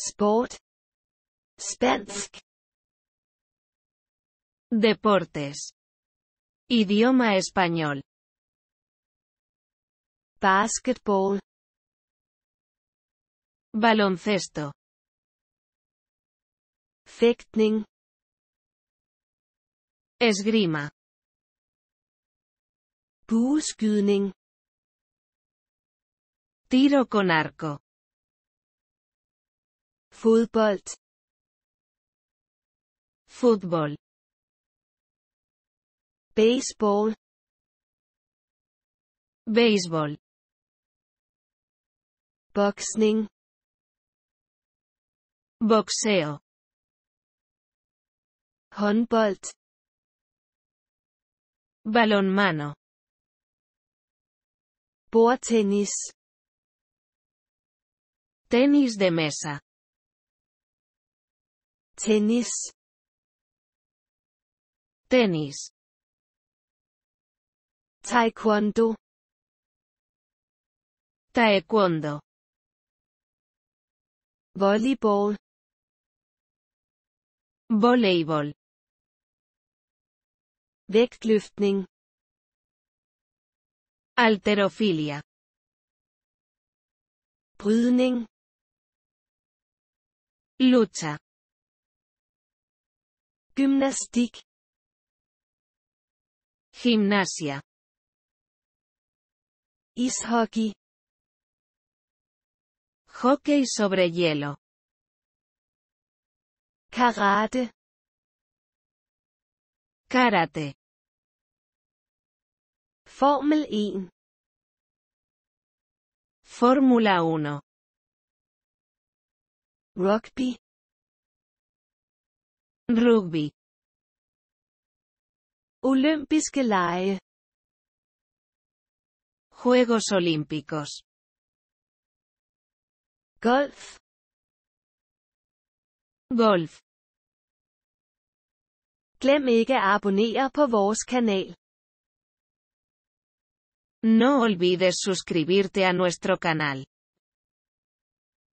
Sport. Spensk. Deportes. Idioma español. Basketball. Baloncesto. fechtning, Esgrima. Bueskydning. Tiro con arco. Fútbol. fútbol, Béisbol. baseball boxning boxeo, handball balonmano Tenis Tenis de mesa tenis tenis taekwondo taekwondo Volleyball. Volleyball. vektlyftning alterofilia brydning lucha Gymnastik. Gimnasia. Ishockey. Hockey sobre hielo. Karate. Karate. fórmula 1. Fórmula 1. Rugby. Rugby. Olympiske lege. Juegos Olímpicos. Golf. Golf. No olvides suscribirte a nuestro canal.